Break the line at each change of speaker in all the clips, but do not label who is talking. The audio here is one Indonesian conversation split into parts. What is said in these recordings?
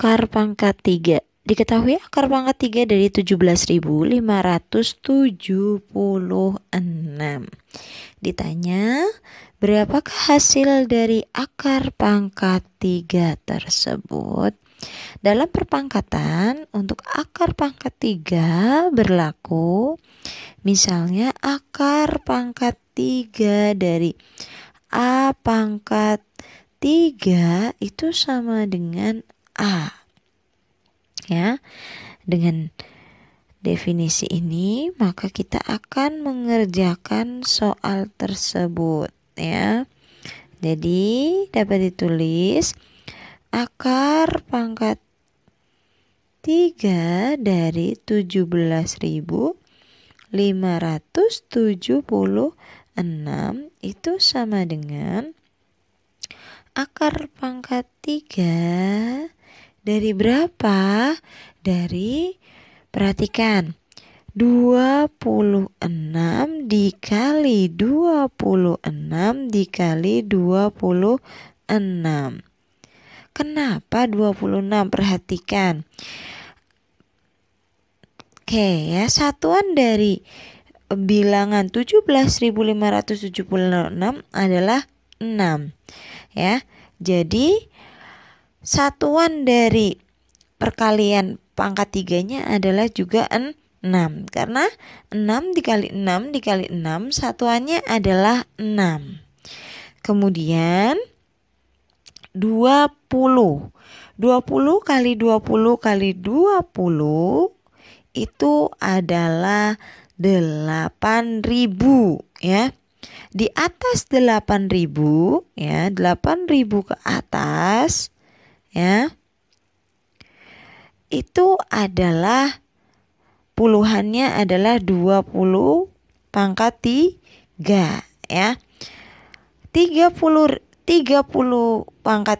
akar pangkat 3. Diketahui akar pangkat 3 dari 17.576. Ditanya, berapakah hasil dari akar pangkat 3 tersebut? Dalam perpangkatan, untuk akar pangkat 3 berlaku misalnya akar pangkat 3 dari A pangkat 3 itu sama dengan A. Ya. Dengan definisi ini, maka kita akan mengerjakan soal tersebut, ya. Jadi, dapat ditulis akar pangkat 3 dari 17.576 itu sama dengan akar pangkat 3 dari berapa? Dari perhatikan 26 dikali 26 dikali 26 Kenapa 26? Perhatikan Oke ya satuan dari bilangan 17.576 adalah 6 ya. Jadi satuan dari perkalian pangkat tiganya adalah juga 6 karena 6 dikali 6 dikali 6 satuannya adalah 6 kemudian 20 20 kali 20 kali 20 itu adalah 8000 ya di atas 8000 ya 8000 ke atas ya itu adalah puluhannya adalah 20 pangkat 3 ya 30 30 pangkat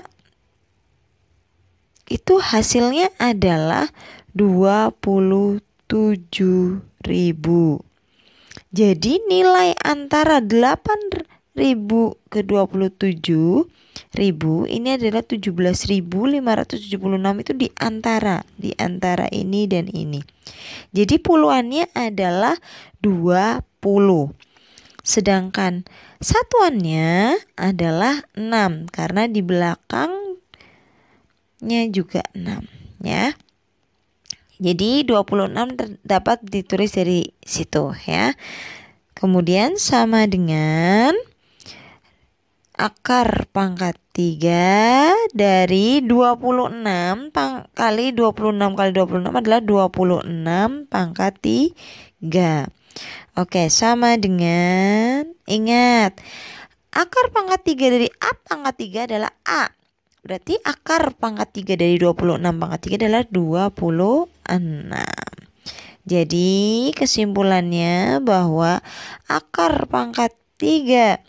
3 itu hasilnya adalah 27.000 jadi nilai antara 8 ribu ke-27 ribu ini adalah 17.576 itu di antara di antara ini dan ini jadi puluannya adalah 20 sedangkan satuannya adalah 6 karena di belakangnya juga 6 ya jadi 26 terdapat ditulis dari situ ya. Kemudian sama dengan akar pangkat 3 dari 26 pang kali 26 kali 26 adalah 26 pangkat 3. Oke, sama dengan ingat akar pangkat 3 dari A pangkat 3 adalah A. Berarti akar pangkat 3 dari 26 pangkat 3 adalah 26. Jadi kesimpulannya bahwa akar pangkat 3